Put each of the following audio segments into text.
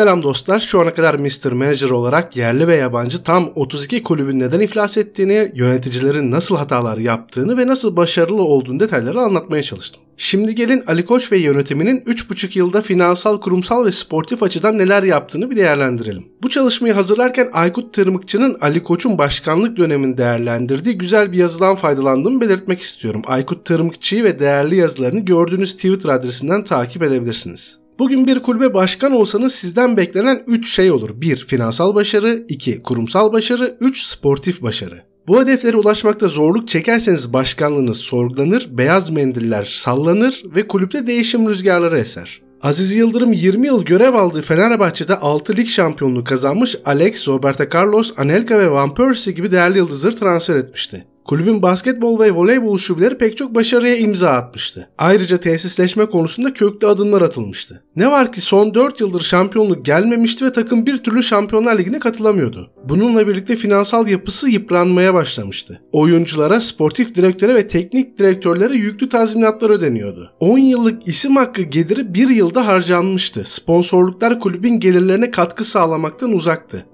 Selam dostlar. Şu ana kadar Mr. Manager olarak yerli ve yabancı tam 32 kulübün neden iflas ettiğini, yöneticilerin nasıl hatalar yaptığını ve nasıl başarılı olduğunu detayları anlatmaya çalıştım. Şimdi gelin Ali Koç ve yönetiminin 3,5 yılda finansal, kurumsal ve sportif açıdan neler yaptığını bir değerlendirelim. Bu çalışmayı hazırlarken Aykut Tırmıkçı'nın Ali Koç'un başkanlık dönemini değerlendirdiği güzel bir yazıdan faydalandığımı belirtmek istiyorum. Aykut Tırmıkçı'yı ve değerli yazılarını gördüğünüz Twitter adresinden takip edebilirsiniz. Bugün bir kulübe başkan olsanız sizden beklenen 3 şey olur. 1. Finansal başarı, 2. Kurumsal başarı, 3. Sportif başarı. Bu hedeflere ulaşmakta zorluk çekerseniz başkanlığınız sorgulanır, beyaz mendiller sallanır ve kulüpte değişim rüzgarları eser. Aziz Yıldırım 20 yıl görev aldığı Fenerbahçe'de 6 lig şampiyonluğu kazanmış Alex, Roberto Carlos, Anelka ve Van Persie gibi değerli yıldızları transfer etmişti. Kulübün basketbol ve voleybol şubeleri pek çok başarıya imza atmıştı. Ayrıca tesisleşme konusunda köklü adımlar atılmıştı. Ne var ki son 4 yıldır şampiyonluk gelmemişti ve takım bir türlü Şampiyonlar Ligi'ne katılamıyordu. Bununla birlikte finansal yapısı yıpranmaya başlamıştı. Oyunculara, sportif direktöre ve teknik direktörlere yüklü tazminatlar ödeniyordu. 10 yıllık isim hakkı geliri bir yılda harcanmıştı. Sponsorluklar kulübün gelirlerine katkı sağlamaktan uzaktı.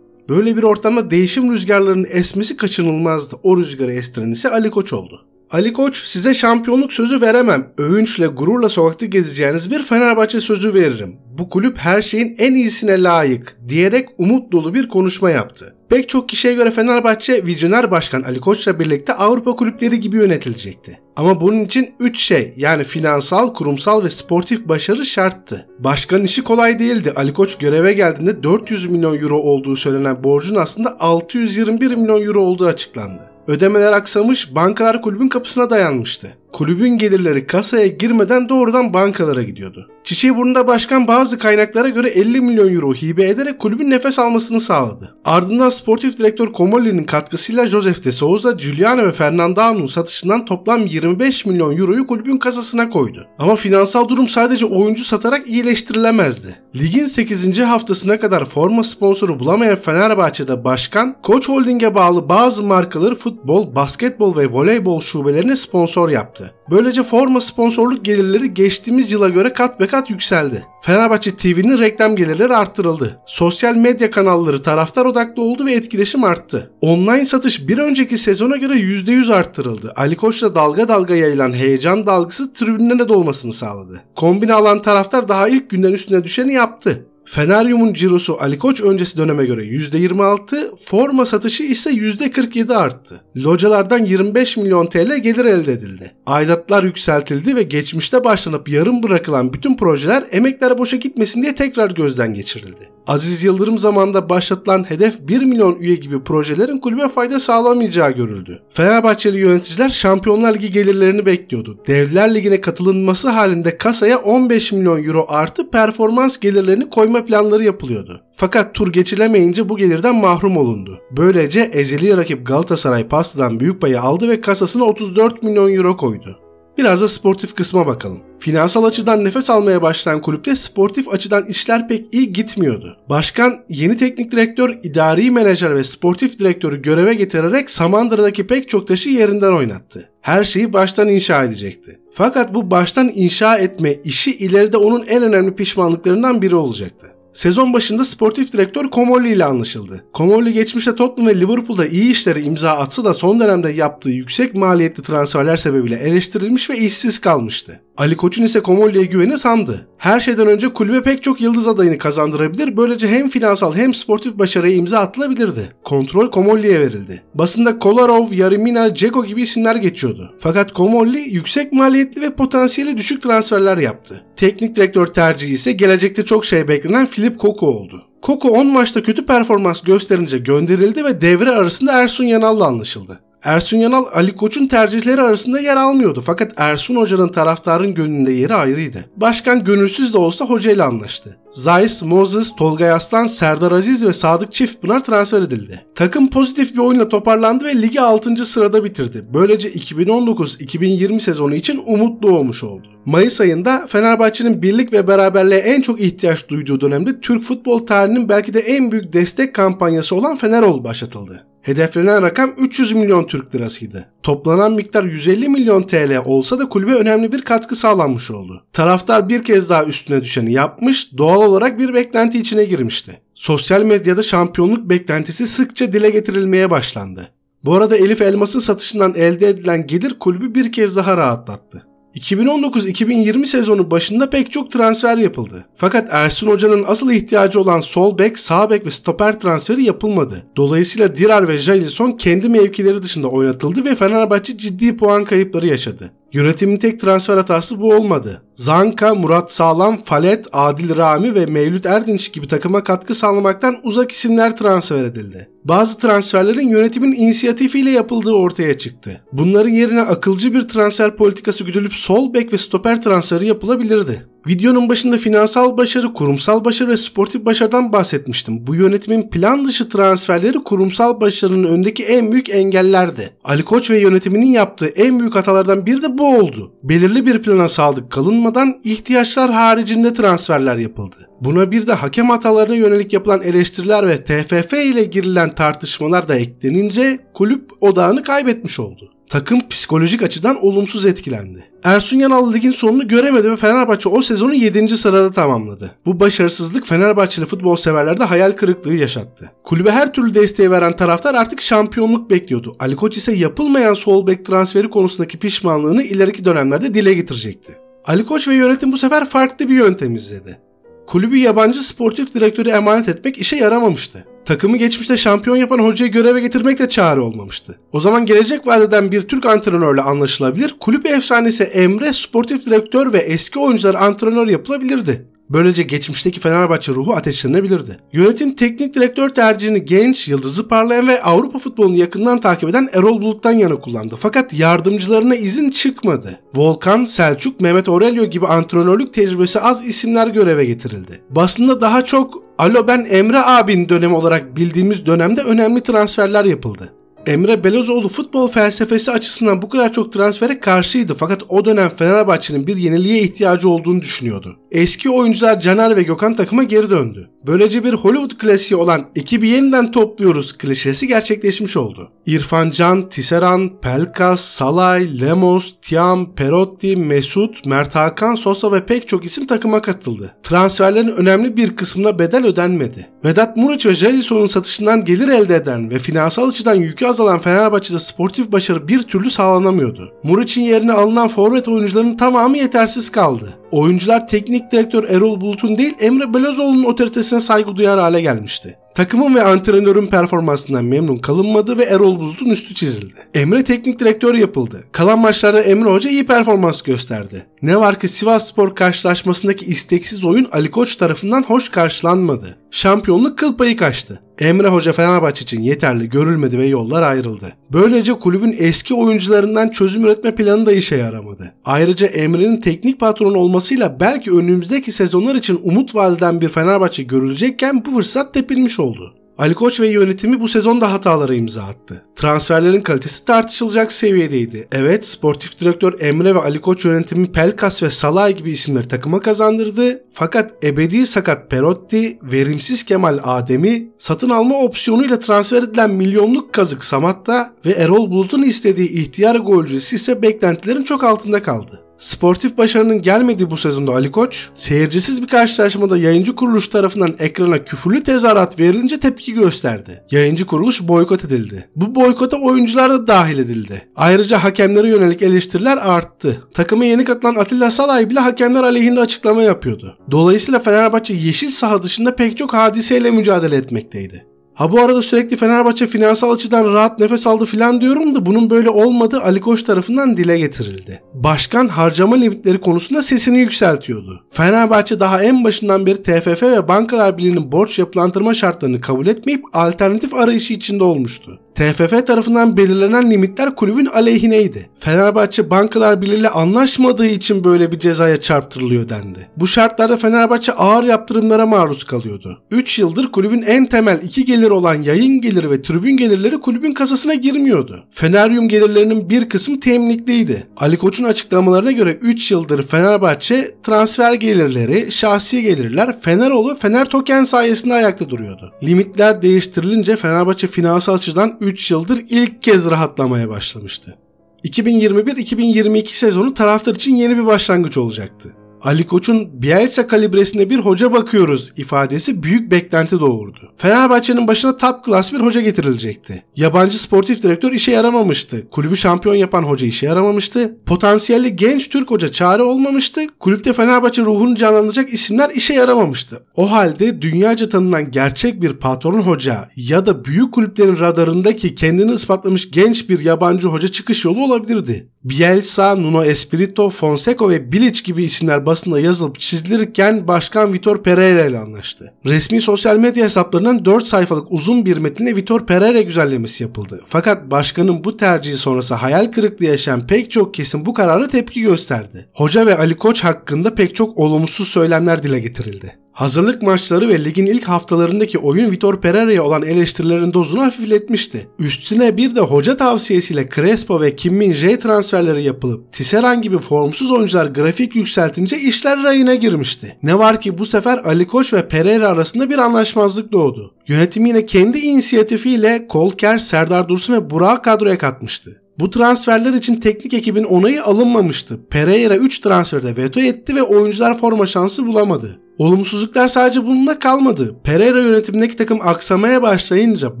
Böyle bir ortamda değişim rüzgarlarının esmesi kaçınılmazdı. O rüzgarı estiren ise Ali Koç oldu. Ali Koç size şampiyonluk sözü veremem. Övünçle gururla sokakta gezeceğiniz bir Fenerbahçe sözü veririm. Bu kulüp her şeyin en iyisine layık diyerek umut dolu bir konuşma yaptı. Pek çok kişiye göre Fenerbahçe vizyoner başkan Ali Koç'la birlikte Avrupa kulüpleri gibi yönetilecekti. Ama bunun için 3 şey yani finansal, kurumsal ve sportif başarı şarttı. Başkan işi kolay değildi. Ali Koç göreve geldiğinde 400 milyon euro olduğu söylenen borcun aslında 621 milyon euro olduğu açıklandı. Ödemeler aksamış, bankalar kulübün kapısına dayanmıştı kulübün gelirleri kasaya girmeden doğrudan bankalara gidiyordu. Çiçeği burnunda başkan bazı kaynaklara göre 50 milyon euro hibe ederek kulübün nefes almasını sağladı. Ardından sportif direktör Comolli'nin katkısıyla Josef de Souza, Giuliano ve Fernando'nun satışından toplam 25 milyon euroyu kulübün kasasına koydu. Ama finansal durum sadece oyuncu satarak iyileştirilemezdi. Ligin 8. haftasına kadar forma sponsoru bulamayan Fenerbahçe'de başkan, Koç Holding'e bağlı bazı markaları futbol, basketbol ve voleybol şubelerine sponsor yaptı yaptı. Böylece forma sponsorluk gelirleri geçtiğimiz yıla göre kat be kat yükseldi. Fenerbahçe TV'nin reklam gelirleri arttırıldı. Sosyal medya kanalları taraftar odaklı oldu ve etkileşim arttı. Online satış bir önceki sezona göre %100 arttırıldı. Ali Koç'la dalga dalga yayılan heyecan dalgası tribünlere dolmasını sağladı. Kombine alan taraftar daha ilk günden üstüne düşeni yaptı. Feneryum'un cirosu Ali Koç öncesi döneme göre %26, forma satışı ise %47 arttı. Localardan 25 milyon TL gelir elde edildi. Aidatlar yükseltildi ve geçmişte başlanıp yarım bırakılan bütün projeler emeklere boşa gitmesin diye tekrar gözden geçirildi. Aziz Yıldırım zamanında başlatılan hedef 1 milyon üye gibi projelerin kulübe fayda sağlamayacağı görüldü. Fenerbahçeli yöneticiler Şampiyonlar Ligi gelirlerini bekliyordu. Devler Ligi'ne katılınması halinde kasaya 15 milyon euro artı performans gelirlerini koyma planları yapılıyordu. Fakat tur geçilemeyince bu gelirden mahrum olundu. Böylece ezeli rakip Galatasaray pastadan büyük payı aldı ve kasasına 34 milyon euro koydu. Biraz da sportif kısma bakalım. Finansal açıdan nefes almaya başlayan kulüpte sportif açıdan işler pek iyi gitmiyordu. Başkan yeni teknik direktör, idari menajer ve sportif direktörü göreve getirerek Samandıra'daki pek çok taşı yerinden oynattı. Her şeyi baştan inşa edecekti. Fakat bu baştan inşa etme işi ileride onun en önemli pişmanlıklarından biri olacaktı. Sezon başında sportif direktör Komolli ile anlaşıldı. Komolli geçmişte Tottenham ve Liverpool'da iyi işlere imza atsa da son dönemde yaptığı yüksek maliyetli transferler sebebiyle eleştirilmiş ve işsiz kalmıştı. Ali Koç'un ise Komolli'ye güveni sandı. Her şeyden önce kulübe pek çok yıldız adayını kazandırabilir, böylece hem finansal hem sportif başarıya imza atılabilirdi. Kontrol Komolli'ye verildi. Basında Kolarov, Yarimina, Cego gibi isimler geçiyordu. Fakat Komolli yüksek maliyetli ve potansiyeli düşük transferler yaptı. Teknik direktör tercihi ise gelecekte çok şey beklenen Filip Koko oldu. Koko 10 maçta kötü performans gösterince gönderildi ve devre arasında Ersun Yanal'la anlaşıldı. Ersun Yanal Ali Koç'un tercihleri arasında yer almıyordu fakat Ersun Hoca'nın taraftarın gönlünde yeri ayrıydı. Başkan gönülsüz de olsa Hoca ile anlaştı. Zayis, Moses, Tolga Yaslan, Serdar Aziz ve Sadık Çiftpınar transfer edildi. Takım pozitif bir oyunla toparlandı ve ligi 6. sırada bitirdi. Böylece 2019-2020 sezonu için umut doğmuş oldu. Mayıs ayında Fenerbahçe'nin birlik ve beraberliğe en çok ihtiyaç duyduğu dönemde Türk futbol tarihinin belki de en büyük destek kampanyası olan Fenerol başlatıldı. Hedeflenen rakam 300 milyon Türk lirasıydı. Toplanan miktar 150 milyon TL olsa da kulübe önemli bir katkı sağlanmış oldu. Taraftar bir kez daha üstüne düşeni yapmış, doğal olarak bir beklenti içine girmişti. Sosyal medyada şampiyonluk beklentisi sıkça dile getirilmeye başlandı. Bu arada Elif Elmas'ın satışından elde edilen gelir kulübü bir kez daha rahatlattı. 2019-2020 sezonu başında pek çok transfer yapıldı. Fakat Ersun Hoca'nın asıl ihtiyacı olan sol bek, sağ bek ve stoper transferi yapılmadı. Dolayısıyla Dirar ve Jailson kendi mevkileri dışında oynatıldı ve Fenerbahçe ciddi puan kayıpları yaşadı. Yönetimin tek transfer hatası bu olmadı. Zanka, Murat Sağlam, Falet, Adil Rami ve Mevlüt Erdinç gibi takıma katkı sağlamaktan uzak isimler transfer edildi bazı transferlerin yönetimin inisiyatifiyle yapıldığı ortaya çıktı. Bunların yerine akılcı bir transfer politikası güdülüp sol bek ve stoper transferi yapılabilirdi. Videonun başında finansal başarı, kurumsal başarı ve sportif başarıdan bahsetmiştim. Bu yönetimin plan dışı transferleri kurumsal başarının öndeki en büyük engellerdi. Ali Koç ve yönetiminin yaptığı en büyük hatalardan biri de bu oldu. Belirli bir plana sadık kalınmadan ihtiyaçlar haricinde transferler yapıldı. Buna bir de hakem hatalarına yönelik yapılan eleştiriler ve TFF ile girilen tartışmalar da eklenince kulüp odağını kaybetmiş oldu. Takım psikolojik açıdan olumsuz etkilendi. Ersun Yanal ligin sonunu göremedi ve Fenerbahçe o sezonu 7. sırada tamamladı. Bu başarısızlık Fenerbahçeli futbol severlerde hayal kırıklığı yaşattı. Kulübe her türlü desteği veren taraftar artık şampiyonluk bekliyordu. Ali Koç ise yapılmayan sol bek transferi konusundaki pişmanlığını ileriki dönemlerde dile getirecekti. Ali Koç ve yönetim bu sefer farklı bir yöntem izledi. Kulübü yabancı sportif direktörü emanet etmek işe yaramamıştı. Takımı geçmişte şampiyon yapan hocayı göreve getirmek de çare olmamıştı. O zaman gelecek vadeden bir Türk antrenörle anlaşılabilir, kulüp efsanesi Emre sportif direktör ve eski oyuncular antrenör yapılabilirdi. Böylece geçmişteki Fenerbahçe ruhu ateşlenebilirdi. Yönetim teknik direktör tercihini genç, yıldızı parlayan ve Avrupa futbolunu yakından takip eden Erol Bulut'tan yana kullandı. Fakat yardımcılarına izin çıkmadı. Volkan, Selçuk, Mehmet Aurelio gibi antrenörlük tecrübesi az isimler göreve getirildi. Basında daha çok Alo ben Emre abin dönemi olarak bildiğimiz dönemde önemli transferler yapıldı. Emre Belözoğlu futbol felsefesi açısından bu kadar çok transfere karşıydı fakat o dönem Fenerbahçe'nin bir yeniliğe ihtiyacı olduğunu düşünüyordu. Eski oyuncular Caner ve Gökhan takıma geri döndü. Böylece bir Hollywood klasiği olan ekibi yeniden topluyoruz klişesi gerçekleşmiş oldu. İrfan Can, Tisseran, Pelkas, Salay, Lemos, Tiam, Perotti, Mesut, Mert Hakan, Sosa ve pek çok isim takıma katıldı. Transferlerin önemli bir kısmına bedel ödenmedi. Vedat Muriç ve Jelison'un satışından gelir elde eden ve finansal açıdan yükü azalan Fenerbahçe'de sportif başarı bir türlü sağlanamıyordu. Muriç'in yerine alınan forvet oyuncuların tamamı yetersiz kaldı. Oyuncular teknik direktör Erol Bulut'un değil Emre Belözoğlu'nun otoritesine saygı duyar hale gelmişti. Takımın ve antrenörün performansından memnun kalınmadı ve Erol Bulut'un üstü çizildi. Emre teknik direktör yapıldı. Kalan maçlarda Emre Hoca iyi performans gösterdi. Ne var ki Sivas Spor karşılaşmasındaki isteksiz oyun Ali Koç tarafından hoş karşılanmadı. Şampiyonluk kıl payı kaçtı. Emre Hoca Fenerbahçe için yeterli görülmedi ve yollar ayrıldı. Böylece kulübün eski oyuncularından çözüm üretme planı da işe yaramadı. Ayrıca Emre'nin teknik patron olmasıyla belki önümüzdeki sezonlar için umut vadeden bir Fenerbahçe görülecekken bu fırsat tepilmiş oldu. Ali Koç ve yönetimi bu sezon da hataları imza attı. Transferlerin kalitesi tartışılacak seviyedeydi. Evet, sportif direktör Emre ve Ali Koç yönetimi Pelkas ve Salay gibi isimleri takıma kazandırdı. Fakat ebedi sakat Perotti, verimsiz Kemal Ademi, satın alma opsiyonuyla transfer edilen milyonluk kazık Samatta ve Erol Bulut'un istediği ihtiyar golcüsü ise beklentilerin çok altında kaldı. Sportif başarının gelmediği bu sezonda Ali Koç, seyircisiz bir karşılaşmada yayıncı kuruluş tarafından ekrana küfürlü tezahürat verilince tepki gösterdi. Yayıncı kuruluş boykot edildi. Bu boykota oyuncular da dahil edildi. Ayrıca hakemlere yönelik eleştiriler arttı. Takımı yeni katılan Atilla Salay bile hakemler aleyhinde açıklama yapıyordu. Dolayısıyla Fenerbahçe yeşil saha dışında pek çok hadiseyle mücadele etmekteydi. Ha bu arada sürekli Fenerbahçe finansal açıdan rahat nefes aldı filan diyorum da bunun böyle olmadığı Ali Koç tarafından dile getirildi. Başkan harcama limitleri konusunda sesini yükseltiyordu. Fenerbahçe daha en başından beri TFF ve Bankalar Birliği'nin borç yapılandırma şartlarını kabul etmeyip alternatif arayışı içinde olmuştu. TFF tarafından belirlenen limitler kulübün aleyhineydi. Fenerbahçe Bankalar Birliği anlaşmadığı için böyle bir cezaya çarptırılıyor dendi. Bu şartlarda Fenerbahçe ağır yaptırımlara maruz kalıyordu. 3 yıldır kulübün en temel iki gelir olan yayın geliri ve tribün gelirleri kulübün kasasına girmiyordu. Feneryum gelirlerinin bir kısmı teminlikliydi. Ali Koç'un açıklamalarına göre 3 yıldır Fenerbahçe transfer gelirleri, şahsi gelirler Feneroğlu Fener Token sayesinde ayakta duruyordu. Limitler değiştirilince Fenerbahçe finansal açıdan 3 yıldır ilk kez rahatlamaya başlamıştı. 2021-2022 sezonu taraftar için yeni bir başlangıç olacaktı. Ali Koç'un Bielsa kalibresinde bir hoca bakıyoruz ifadesi büyük beklenti doğurdu. Fenerbahçe'nin başına top class bir hoca getirilecekti. Yabancı sportif direktör işe yaramamıştı. Kulübü şampiyon yapan hoca işe yaramamıştı. Potansiyelli genç Türk hoca çare olmamıştı. Kulüpte Fenerbahçe ruhunu canlandıracak isimler işe yaramamıştı. O halde dünyaca tanınan gerçek bir patron hoca ya da büyük kulüplerin radarındaki kendini ispatlamış genç bir yabancı hoca çıkış yolu olabilirdi. Bielsa, Nuno Espirito, Fonseca ve Bilic gibi isimler basında yazılıp çizilirken Başkan Vitor Pereira ile anlaştı. Resmi sosyal medya hesaplarının 4 sayfalık uzun bir metine Vitor Pereira güzellemesi yapıldı. Fakat başkanın bu tercihi sonrası hayal kırıklığı yaşayan pek çok kesim bu karara tepki gösterdi. Hoca ve Ali Koç hakkında pek çok olumsuz söylemler dile getirildi. Hazırlık maçları ve ligin ilk haftalarındaki oyun Vitor Pereira'ya olan eleştirilerin dozunu hafifletmişti. Üstüne bir de hoca tavsiyesiyle Crespo ve Kim Min Jae transferleri yapılıp Tisserand gibi formsuz oyuncular grafik yükseltince işler rayına girmişti. Ne var ki bu sefer Ali Koç ve Pereira arasında bir anlaşmazlık doğdu. Yönetim yine kendi inisiyatifiyle Kolker, Serdar Dursun ve Burak kadroya katmıştı. Bu transferler için teknik ekibin onayı alınmamıştı. Pereira 3 transferde veto etti ve oyuncular forma şansı bulamadı. Olumsuzluklar sadece bununla kalmadı. Pereira yönetimindeki takım aksamaya başlayınca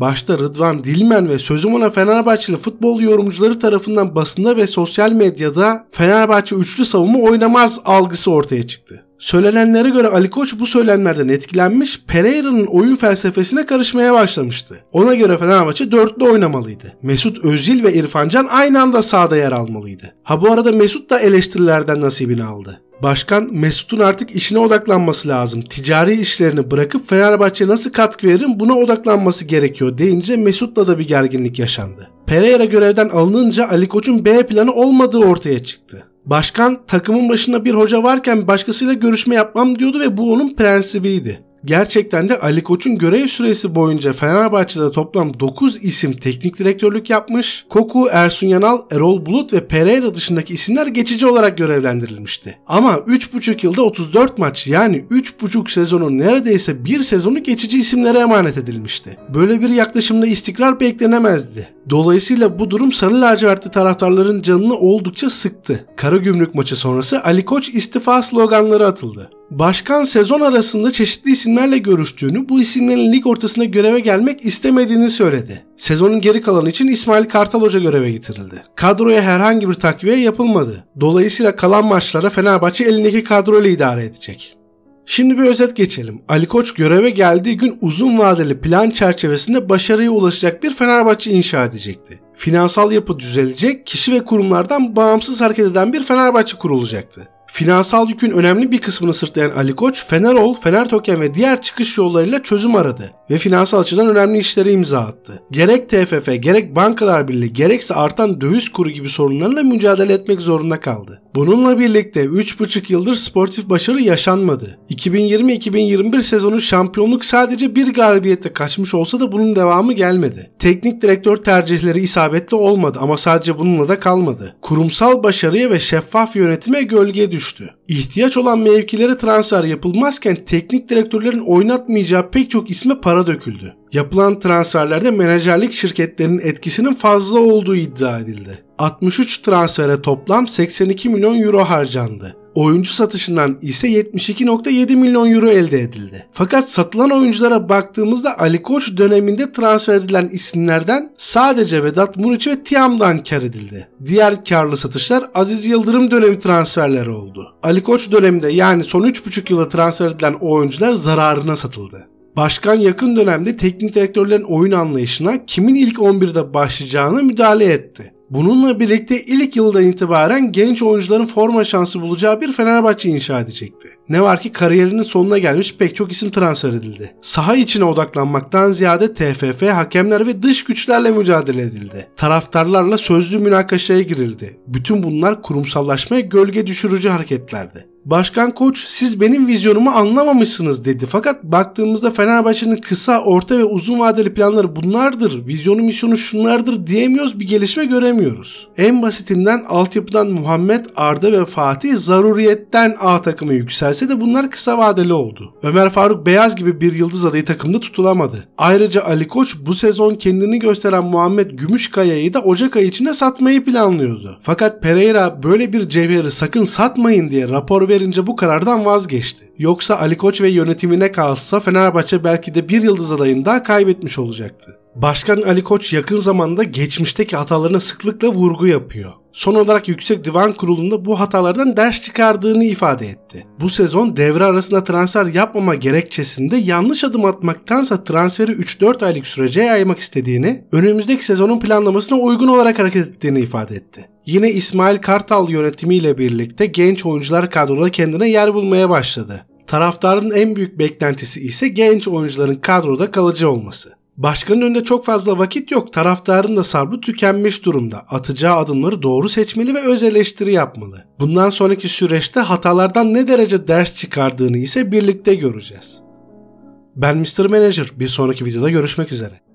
başta Rıdvan Dilmen ve sözüm ona Fenerbahçeli futbol yorumcuları tarafından basında ve sosyal medyada Fenerbahçe üçlü savunma oynamaz algısı ortaya çıktı. Söylenenlere göre Ali Koç bu söylenlerden etkilenmiş, Pereira'nın oyun felsefesine karışmaya başlamıştı. Ona göre Fenerbahçe dörtlü oynamalıydı. Mesut Özil ve İrfancan aynı anda sahada yer almalıydı. Ha bu arada Mesut da eleştirilerden nasibini aldı. Başkan Mesut'un artık işine odaklanması lazım. Ticari işlerini bırakıp Fenerbahçe nasıl katkı veririm buna odaklanması gerekiyor deyince Mesut'la da bir gerginlik yaşandı. Pereira görevden alınınca Ali Koç'un B planı olmadığı ortaya çıktı. Başkan takımın başında bir hoca varken başkasıyla görüşme yapmam diyordu ve bu onun prensibiydi. Gerçekten de Ali Koç'un görev süresi boyunca Fenerbahçe'de toplam 9 isim teknik direktörlük yapmış. Koku, Ersun Yanal, Erol Bulut ve Pereira dışındaki isimler geçici olarak görevlendirilmişti. Ama 3,5 yılda 34 maç yani 3,5 sezonun neredeyse bir sezonu geçici isimlere emanet edilmişti. Böyle bir yaklaşımda istikrar beklenemezdi. Dolayısıyla bu durum sarı lacivertli taraftarların canını oldukça sıktı. Karagümrük maçı sonrası Ali Koç istifa sloganları atıldı. Başkan sezon arasında çeşitli isimlerle görüştüğünü, bu isimlerin lig ortasına göreve gelmek istemediğini söyledi. Sezonun geri kalanı için İsmail Kartal Hoca göreve getirildi. Kadroya herhangi bir takviye yapılmadı. Dolayısıyla kalan maçlara Fenerbahçe elindeki kadroyla idare edecek. Şimdi bir özet geçelim. Ali Koç göreve geldiği gün uzun vadeli plan çerçevesinde başarıya ulaşacak bir Fenerbahçe inşa edecekti. Finansal yapı düzelecek, kişi ve kurumlardan bağımsız hareket eden bir Fenerbahçe kurulacaktı. Finansal yükün önemli bir kısmını sırtlayan Ali Koç, Fenerol, Fener Token ve diğer çıkış yollarıyla çözüm aradı ve finansal açıdan önemli işlere imza attı. Gerek TFF, gerek Bankalar Birliği, gerekse artan döviz kuru gibi sorunlarla mücadele etmek zorunda kaldı. Bununla birlikte 3,5 yıldır sportif başarı yaşanmadı. 2020-2021 sezonu şampiyonluk sadece bir galibiyette kaçmış olsa da bunun devamı gelmedi. Teknik direktör tercihleri isabetli olmadı ama sadece bununla da kalmadı. Kurumsal başarıya ve şeffaf yönetime gölge düştü. İhtiyaç olan mevkilere transfer yapılmazken teknik direktörlerin oynatmayacağı pek çok isme para döküldü. Yapılan transferlerde menajerlik şirketlerinin etkisinin fazla olduğu iddia edildi. 63 transfere toplam 82 milyon euro harcandı. Oyuncu satışından ise 72.7 milyon euro elde edildi. Fakat satılan oyunculara baktığımızda Ali Koç döneminde transfer edilen isimlerden sadece Vedat Muriç ve Tiam'dan kar edildi. Diğer karlı satışlar Aziz Yıldırım dönemi transferleri oldu. Ali Koç döneminde yani son 3,5 yıla transfer edilen oyuncular zararına satıldı. Başkan yakın dönemde teknik direktörlerin oyun anlayışına kimin ilk 11'de başlayacağına müdahale etti. Bununla birlikte ilk yıldan itibaren genç oyuncuların forma şansı bulacağı bir Fenerbahçe inşa edecekti. Ne var ki kariyerinin sonuna gelmiş pek çok isim transfer edildi. Saha içine odaklanmaktan ziyade TFF, hakemler ve dış güçlerle mücadele edildi. Taraftarlarla sözlü münakaşaya girildi. Bütün bunlar kurumsallaşmaya gölge düşürücü hareketlerdi. Başkan Koç siz benim vizyonumu anlamamışsınız dedi. Fakat baktığımızda Fenerbahçe'nin kısa, orta ve uzun vadeli planları bunlardır. Vizyonu misyonu şunlardır diyemiyoruz bir gelişme göremiyoruz. En basitinden altyapıdan Muhammed, Arda ve Fatih zaruriyetten A takımı yükselse de bunlar kısa vadeli oldu. Ömer Faruk Beyaz gibi bir yıldız adayı takımda tutulamadı. Ayrıca Ali Koç bu sezon kendini gösteren Muhammed Gümüşkaya'yı da Ocak ayı içinde satmayı planlıyordu. Fakat Pereira böyle bir cevheri sakın satmayın diye rapor ve verince bu karardan vazgeçti. Yoksa Ali Koç ve yönetimine kalsa Fenerbahçe belki de bir yıldız adayını daha kaybetmiş olacaktı. Başkan Ali Koç yakın zamanda geçmişteki hatalarına sıklıkla vurgu yapıyor. Son olarak Yüksek Divan Kurulu'nda bu hatalardan ders çıkardığını ifade etti. Bu sezon devre arasında transfer yapmama gerekçesinde yanlış adım atmaktansa transferi 3-4 aylık sürece yaymak istediğini, önümüzdeki sezonun planlamasına uygun olarak hareket ettiğini ifade etti. Yine İsmail Kartal yönetimiyle birlikte genç oyuncular kadroda kendine yer bulmaya başladı. Taraftarın en büyük beklentisi ise genç oyuncuların kadroda kalıcı olması. Başkanın önünde çok fazla vakit yok. Taraftarın da sabrı tükenmiş durumda. Atacağı adımları doğru seçmeli ve öz eleştiri yapmalı. Bundan sonraki süreçte hatalardan ne derece ders çıkardığını ise birlikte göreceğiz. Ben Mr. Manager. Bir sonraki videoda görüşmek üzere.